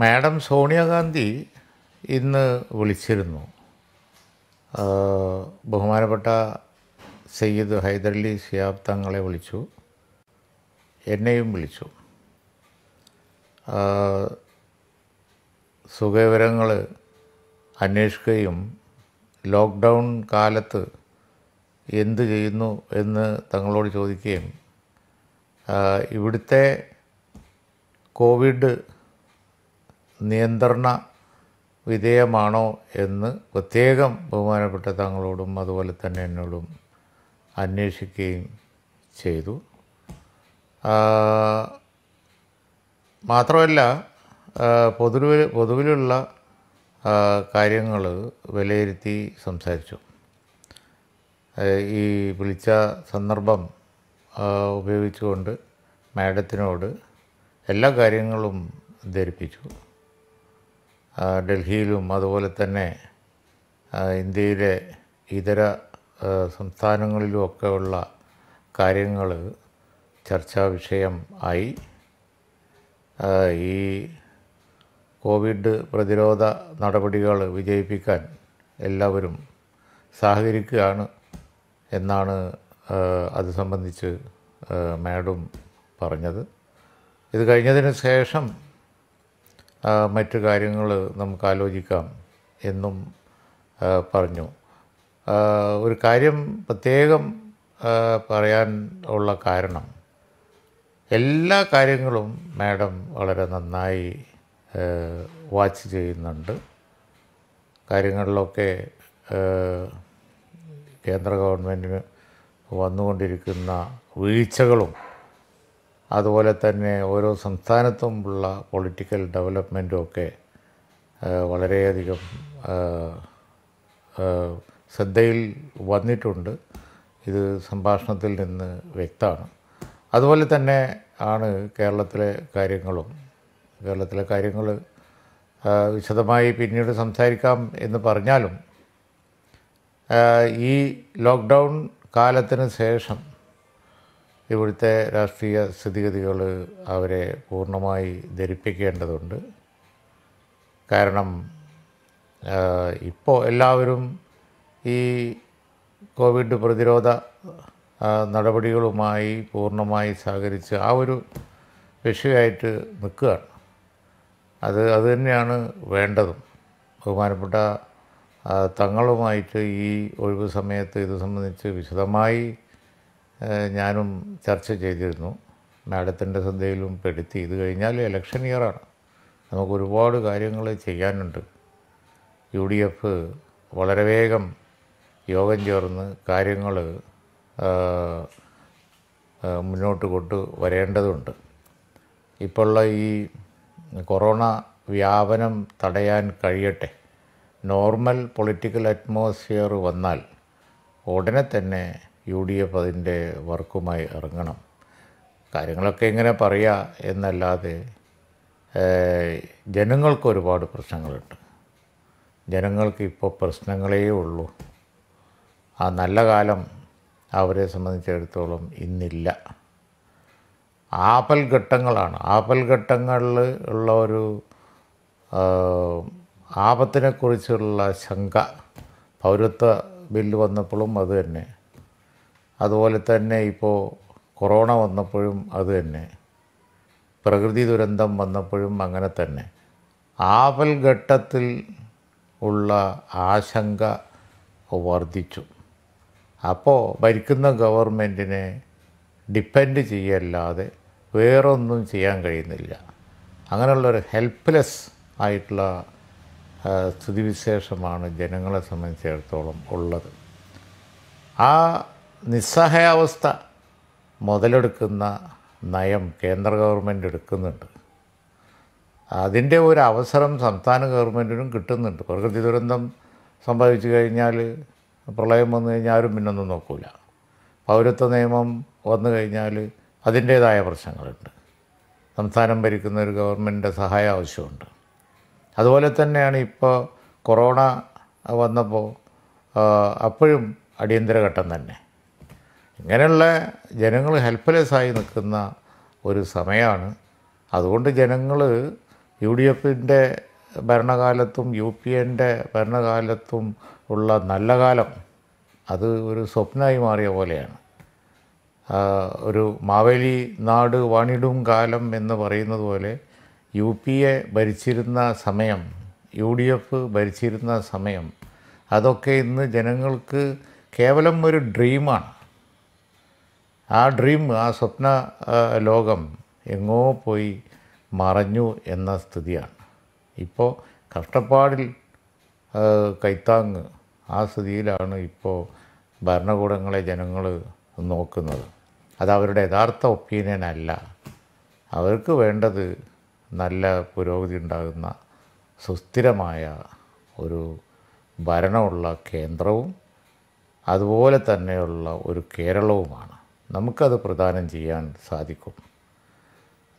madam Sonia Gandhi ഇന്ന് വിളിച്ചിരുന്നു ബഹുമാനപ്പെട്ട സയ്യിദ് ഹൈദരലി സിയാബ് തങ്ങളെ വിളിച്ചു എന്നെയും വിളിച്ചു സുഖവിവരങ്ങൾ അന്വേഷിക്കുകയും ലോക്ക്ഡൗൺ കാലത്ത് എന്ത് ചെയ്യുന്നു എന്ന് തങ്ങളോട് ചോദിക്കുകയും ഇവിടുത്തെ കോവിഡ് നിയന്ത്രണ വിധേയമാണോ എന്ന് പ്രത്യേകം ബഹുമാനപ്പെട്ട തങ്ങളോടും അതുപോലെ തന്നെ എന്നോടും അന്വേഷിക്കുകയും ചെയ്തു മാത്രമല്ല പൊതുവിൽ പൊതുവിലുള്ള കാര്യങ്ങൾ വിലയിരുത്തി സംസാരിച്ചു ഈ വിളിച്ച സന്ദർഭം ഉപയോഗിച്ചുകൊണ്ട് മാഡത്തിനോട് എല്ലാ കാര്യങ്ങളും ധരിപ്പിച്ചു ഡൽഹിയിലും അതുപോലെ തന്നെ ഇന്ത്യയിലെ ഇതര സംസ്ഥാനങ്ങളിലുമൊക്കെ ഉള്ള കാര്യങ്ങൾ ചർച്ചാ വിഷയം ആയി ഈ കോവിഡ് പ്രതിരോധ നടപടികൾ വിജയിപ്പിക്കാൻ എല്ലാവരും സഹകരിക്കുകയാണ് എന്നാണ് അത് സംബന്ധിച്ച് മാഡം പറഞ്ഞത് ഇത് കഴിഞ്ഞതിന് ശേഷം മറ്റു കാര്യങ്ങൾ നമുക്ക് ആലോചിക്കാം എന്നും പറഞ്ഞു ഒരു കാര്യം പ്രത്യേകം പറയാൻ ഉള്ള കാരണം എല്ലാ കാര്യങ്ങളും മാഡം വളരെ നന്നായി വാച്ച് ചെയ്യുന്നുണ്ട് കാര്യങ്ങളിലൊക്കെ കേന്ദ്ര ഗവൺമെൻറ്റിന് വന്നുകൊണ്ടിരിക്കുന്ന വീഴ്ചകളും അതുപോലെ തന്നെ ഓരോ സംസ്ഥാനത്തുമുള്ള പൊളിറ്റിക്കൽ ഡെവലപ്മെൻറ്റും ഒക്കെ വളരെയധികം ശ്രദ്ധയിൽ വന്നിട്ടുണ്ട് ഇത് സംഭാഷണത്തിൽ നിന്ന് വ്യക്തമാണ് അതുപോലെ തന്നെ ആണ് കേരളത്തിലെ കാര്യങ്ങളും കേരളത്തിലെ കാര്യങ്ങൾ വിശദമായി പിന്നീട് സംസാരിക്കാം എന്ന് പറഞ്ഞാലും ഈ ലോക്ക്ഡൗൺ കാലത്തിന് ശേഷം ഇവിടുത്തെ രാഷ്ട്രീയ സ്ഥിതിഗതികൾ അവരെ പൂർണ്ണമായി ധരിപ്പിക്കേണ്ടതുണ്ട് കാരണം ഇപ്പോൾ എല്ലാവരും ഈ കോവിഡ് പ്രതിരോധ നടപടികളുമായി പൂർണ്ണമായി സഹകരിച്ച് ആ ഒരു വിഷയമായിട്ട് നിൽക്കുകയാണ് അത് അതുതന്നെയാണ് വേണ്ടതും ബഹുമാനപ്പെട്ട തങ്ങളുമായിട്ട് ഈ ഒഴിവ് സമയത്ത് ഇത് സംബന്ധിച്ച് വിശദമായി ഞാനും ചർച്ച ചെയ്തിരുന്നു മാഡത്തിൻ്റെ ശ്രദ്ധയിലും പെടുത്തി ഇത് കഴിഞ്ഞാൽ ഇലക്ഷൻ ഇയറാണ് നമുക്ക് ഒരുപാട് കാര്യങ്ങൾ ചെയ്യാനുണ്ട് യു ഡി എഫ് വളരെ വേഗം യോഗം ചേർന്ന് കാര്യങ്ങൾ മുന്നോട്ട് കൊണ്ടു വരേണ്ടതുണ്ട് ഇപ്പോഴുള്ള ഈ കൊറോണ വ്യാപനം തടയാൻ കഴിയട്ടെ നോർമൽ പൊളിറ്റിക്കൽ അറ്റ്മോസ്ഫിയർ വന്നാൽ ഉടനെ തന്നെ യു ഡി എഫ് അതിൻ്റെ വർക്കുമായി ഇറങ്ങണം കാര്യങ്ങളൊക്കെ ഇങ്ങനെ പറയുക എന്നല്ലാതെ ജനങ്ങൾക്ക് ഒരുപാട് പ്രശ്നങ്ങളുണ്ട് ജനങ്ങൾക്ക് ഇപ്പോൾ പ്രശ്നങ്ങളേ ഉള്ളൂ ആ നല്ല കാലം അവരെ സംബന്ധിച്ചിടത്തോളം ഇന്നില്ല ആപൽ ഘട്ടങ്ങളാണ് ആപൽ ഘട്ടങ്ങളിൽ ഉള്ള ഒരു ആപത്തിനെക്കുറിച്ചുള്ള ശങ്ക പൗരത്വ ബില്ല് വന്നപ്പോഴും അതുതന്നെ തന്നെ അതുപോലെ തന്നെ ഇപ്പോൾ കൊറോണ വന്നപ്പോഴും അത് തന്നെ പ്രകൃതി ദുരന്തം വന്നപ്പോഴും അങ്ങനെ തന്നെ ആപൽ ഘട്ടത്തിൽ ഉള്ള ആശങ്ക വർദ്ധിച്ചു അപ്പോൾ ഭരിക്കുന്ന ഗവൺമെൻറ്റിനെ ഡിപ്പെൻഡ് ചെയ്യല്ലാതെ വേറൊന്നും ചെയ്യാൻ കഴിയുന്നില്ല അങ്ങനെയുള്ളൊരു ഹെൽപ്ലെസ് ആയിട്ടുള്ള സ്ഥിതിവിശേഷമാണ് ജനങ്ങളെ സംബന്ധിച്ചിടത്തോളം ഉള്ളത് ആ നിസ്സഹായാവസ്ഥ മുതലെടുക്കുന്ന നയം കേന്ദ്ര ഗവൺമെൻറ് എടുക്കുന്നുണ്ട് അതിൻ്റെ ഒരു അവസരം സംസ്ഥാന ഗവൺമെൻറ്റിനും കിട്ടുന്നുണ്ട് പ്രകൃതി ദുരന്തം സംഭവിച്ചു കഴിഞ്ഞാൽ പ്രളയം വന്നു കഴിഞ്ഞാൽ ആരും പിന്നൊന്നും നോക്കില്ല പൗരത്വ നിയമം വന്നു കഴിഞ്ഞാൽ അതിൻ്റേതായ പ്രശ്നങ്ങളുണ്ട് സംസ്ഥാനം ഭരിക്കുന്ന ഒരു ഗവൺമെൻറ്റിൻ്റെ സഹായം ആവശ്യമുണ്ട് അതുപോലെ തന്നെയാണ് ഇപ്പോൾ കൊറോണ വന്നപ്പോൾ അപ്പോഴും അടിയന്തര ഘട്ടം തന്നെ ഇങ്ങനെയുള്ള ജനങ്ങൾ ഹെൽപ്പ്ലെസ്സായി നിൽക്കുന്ന ഒരു സമയമാണ് അതുകൊണ്ട് ജനങ്ങൾ യു ഡി എഫിൻ്റെ ഭരണകാലത്തും യു പി എൻ്റെ ഭരണകാലത്തും ഉള്ള നല്ല കാലം അത് ഒരു സ്വപ്നമായി മാറിയ പോലെയാണ് ഒരു മാവേലി നാട് വാണിടും കാലം എന്ന് പറയുന്നത് പോലെ യു എ ഭരിച്ചിരുന്ന സമയം യു ഡി എഫ് ഭരിച്ചിരുന്ന സമയം അതൊക്കെ ഇന്ന് ജനങ്ങൾക്ക് കേവലം ഒരു ഡ്രീമാണ് ആ ഡ്രീം ആ സ്വപ്ന ലോകം എങ്ങോ പോയി മറഞ്ഞു എന്ന സ്ഥിതിയാണ് ഇപ്പോൾ കഷ്ടപ്പാടിൽ കൈത്താങ്ങ് ആ സ്ഥിതിയിലാണ് ഇപ്പോൾ ഭരണകൂടങ്ങളെ ജനങ്ങൾ നോക്കുന്നത് അത് അവരുടെ യഥാർത്ഥ ഒപ്പീനിയൻ അല്ല അവർക്ക് വേണ്ടത് നല്ല പുരോഗതി ഉണ്ടാകുന്ന സുസ്ഥിരമായ ഒരു ഭരണമുള്ള കേന്ദ്രവും അതുപോലെ തന്നെയുള്ള ഒരു കേരളവുമാണ് നമുക്കത് പ്രദാനം ചെയ്യാൻ സാധിക്കും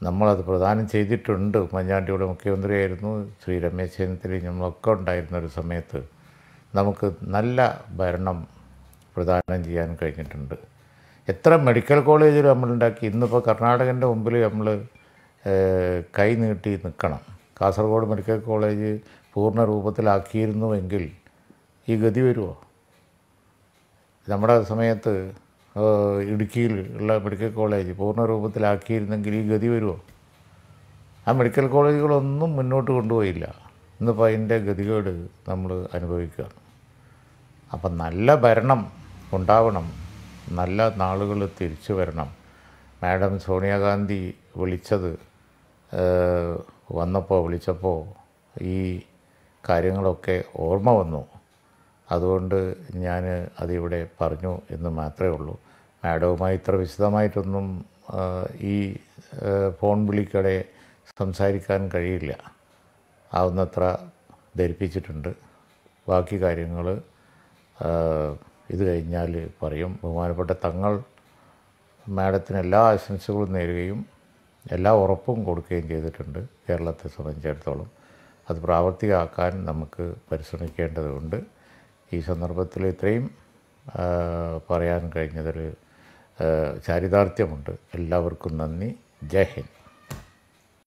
നമ്മളത് പ്രദാനം ചെയ്തിട്ടുണ്ട് മഞ്ഞാണ്ടിയുടെ മുഖ്യമന്ത്രിയായിരുന്നു ശ്രീ രമേശ് ചെന്നിത്തലയും നമ്മളൊക്കെ ഉണ്ടായിരുന്ന ഒരു സമയത്ത് നമുക്ക് നല്ല ഭരണം പ്രദാനം ചെയ്യാൻ കഴിഞ്ഞിട്ടുണ്ട് എത്ര മെഡിക്കൽ കോളേജുകൾ നമ്മളുണ്ടാക്കി ഇന്നിപ്പോൾ കർണാടകൻ്റെ മുമ്പിൽ നമ്മൾ കൈ നീട്ടി നിൽക്കണം കാസർഗോഡ് മെഡിക്കൽ കോളേജ് പൂർണ്ണ രൂപത്തിലാക്കിയിരുന്നുവെങ്കിൽ ഈ ഗതി വരുമോ നമ്മുടെ സമയത്ത് ഇടുക്കിയിൽ ഉള്ള മെഡിക്കൽ കോളേജ് പൂർണ്ണരൂപത്തിലാക്കിയിരുന്നെങ്കിൽ ഈ ഗതി വരുമോ ആ മെഡിക്കൽ കോളേജുകളൊന്നും മുന്നോട്ട് കൊണ്ടുപോയില്ല ഇന്നിപ്പോൾ അതിൻ്റെ ഗതികേട് നമ്മൾ അനുഭവിക്കുക അപ്പം നല്ല ഭരണം ഉണ്ടാവണം നല്ല നാളുകൾ തിരിച്ചു വരണം മാഡം സോണിയാഗാന്ധി വിളിച്ചത് വന്നപ്പോൾ വിളിച്ചപ്പോൾ ഈ കാര്യങ്ങളൊക്കെ ഓർമ്മ വന്നു അതുകൊണ്ട് ഞാൻ അതിവിടെ പറഞ്ഞു എന്ന് മാത്രമേ ഉള്ളൂ മാഡവുമായി ഇത്ര വിശദമായിട്ടൊന്നും ഈ ഫോൺ വിളിക്കടെ സംസാരിക്കാൻ കഴിയില്ല ആവുന്നത്ര ധരിപ്പിച്ചിട്ടുണ്ട് ബാക്കി കാര്യങ്ങൾ ഇത് കഴിഞ്ഞാൽ പറയും ബഹുമാനപ്പെട്ട തങ്ങൾ മാഡത്തിന് എല്ലാ ആശംസകളും നേരുകയും എല്ലാ ഉറപ്പും കൊടുക്കുകയും ചെയ്തിട്ടുണ്ട് കേരളത്തെ സംബന്ധിച്ചിടത്തോളം അത് പ്രാവർത്തികമാക്കാൻ നമുക്ക് പരിശ്രമിക്കേണ്ടതുണ്ട് ഈ സന്ദർഭത്തിൽ ഇത്രയും പറയാൻ കഴിഞ്ഞതൊരു ചാരിതാർത്ഥ്യമുണ്ട് എല്ലാവർക്കും നന്ദി ജയ് ഹിന്ദ്